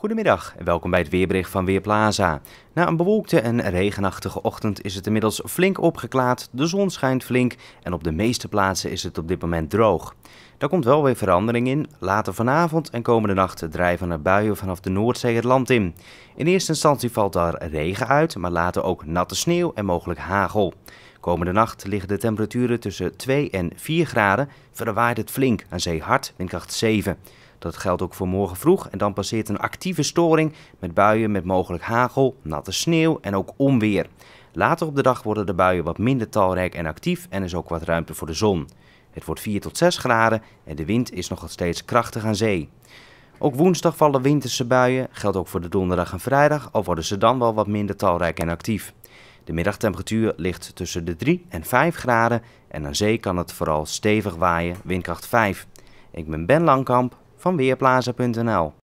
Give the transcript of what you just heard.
Goedemiddag en welkom bij het weerbericht van Weerplaza. Na een bewolkte en regenachtige ochtend is het inmiddels flink opgeklaard, de zon schijnt flink en op de meeste plaatsen is het op dit moment droog. Daar komt wel weer verandering in. Later vanavond en komende nacht drijven er buien vanaf de Noordzee het land in. In eerste instantie valt daar regen uit, maar later ook natte sneeuw en mogelijk hagel. Komende nacht liggen de temperaturen tussen 2 en 4 graden. verwaait het flink aan zee hard, windkracht 7. Dat geldt ook voor morgen vroeg en dan passeert een actieve storing met buien met mogelijk hagel, natte sneeuw en ook onweer. Later op de dag worden de buien wat minder talrijk en actief en is ook wat ruimte voor de zon. Het wordt 4 tot 6 graden en de wind is nog steeds krachtig aan zee. Ook woensdag vallen winterse buien, geldt ook voor de donderdag en vrijdag, al worden ze dan wel wat minder talrijk en actief. De middagtemperatuur ligt tussen de 3 en 5 graden en aan zee kan het vooral stevig waaien, windkracht 5. Ik ben Ben Langkamp van Weerplaza.nl